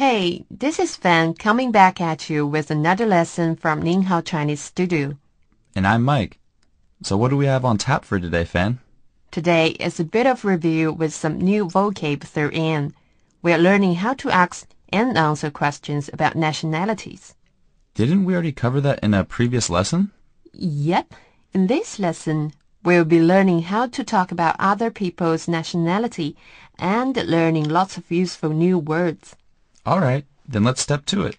Hey, this is Fan coming back at you with another lesson from Ninghao Chinese Studio. And I'm Mike. So what do we have on tap for today, Fan? Today is a bit of review with some new vocab thrown in. We're learning how to ask and answer questions about nationalities. Didn't we already cover that in a previous lesson? Yep. In this lesson, we'll be learning how to talk about other people's nationality and learning lots of useful new words. All right, then let's step to it.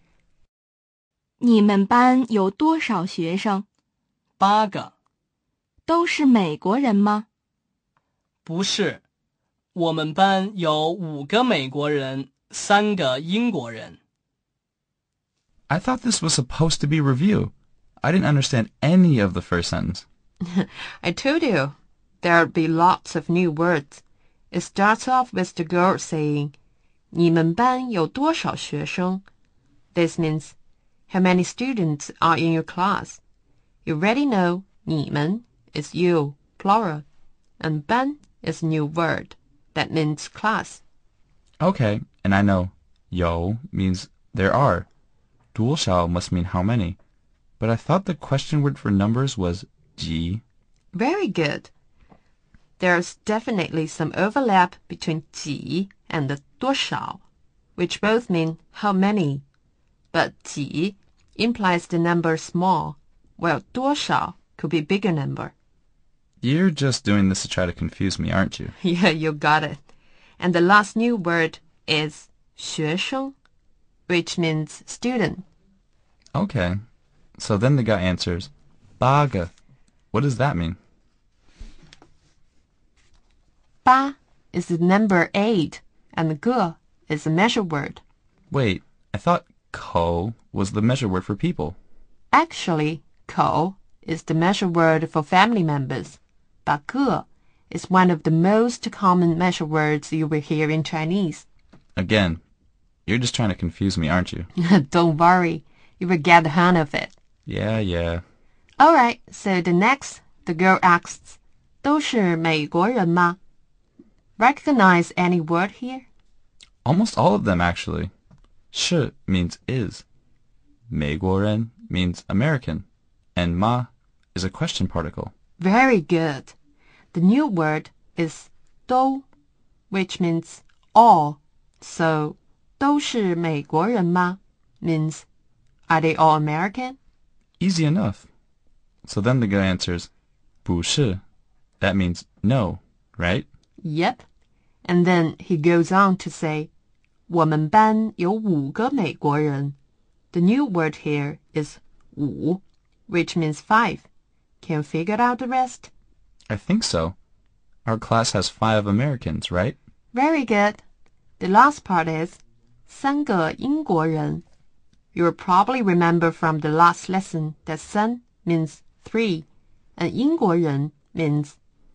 你们班有多少学生？八个。都是美国人吗？不是，我们班有五个美国人，三个英国人。I thought this was supposed to be review. I didn't understand any of the first sentence. I told you there'd be lots of new words. It starts off with the girl saying, 你们班有多少学生? This means how many students are in your class. You already know 你们 is you plural, and 班 is new word that means class. Okay, and I know 有 means there are. 多少 must mean how many. But I thought the question word for numbers was 几. Very good. There's definitely some overlap between 几 and 多少, which both mean how many, but 几 implies the number small, while 多少 could be bigger number. You're just doing this to try to confuse me, aren't you? Yeah, you got it. And the last new word is 学生, which means student. Okay. So then the guy answers, Baga. What does that mean? Ba is the number eight and the ge is the measure word. Wait, I thought ko was the measure word for people. Actually, ko is the measure word for family members, but ge is one of the most common measure words you will hear in Chinese. Again, you're just trying to confuse me, aren't you? Don't worry. You will get the hang of it. Yeah, yeah. All right, so the next, the girl asks, 都是美国人吗? Recognize any word here? Almost all of them, actually. Shi means is. Meiguoren means American. And ma is a question particle. Very good. The new word is dou, which means all. So, 都是美国人吗 means, are they all American? Easy enough. So then the guy answers, 不是. That means no, right? Yep. And then he goes on to say, 我们班有五个美国人. The new word here is 五, which means five. Can you figure out the rest? I think so. Our class has five Americans, right? Very good. The last part is 三个英国人. You'll probably remember from the last lesson that 三 means three, and 英国人 means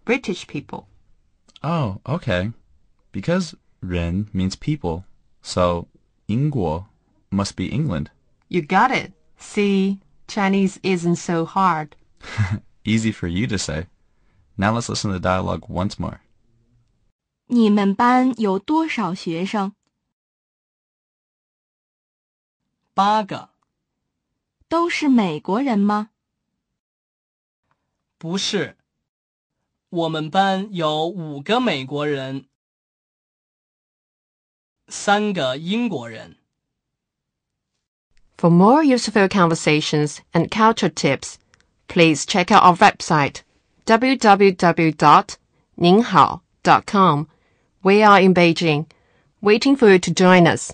British people. Oh, okay. Because "ren" means people, so inguo must be England. You got it. See, Chinese isn't so hard. Easy for you to say. Now let's listen to the dialogue once more. 你们班有多少学生？八个。都是美国人吗？不是，我们班有五个美国人。for more useful conversations and culture tips, please check out our website www.ninghao.com. We are in Beijing, waiting for you to join us.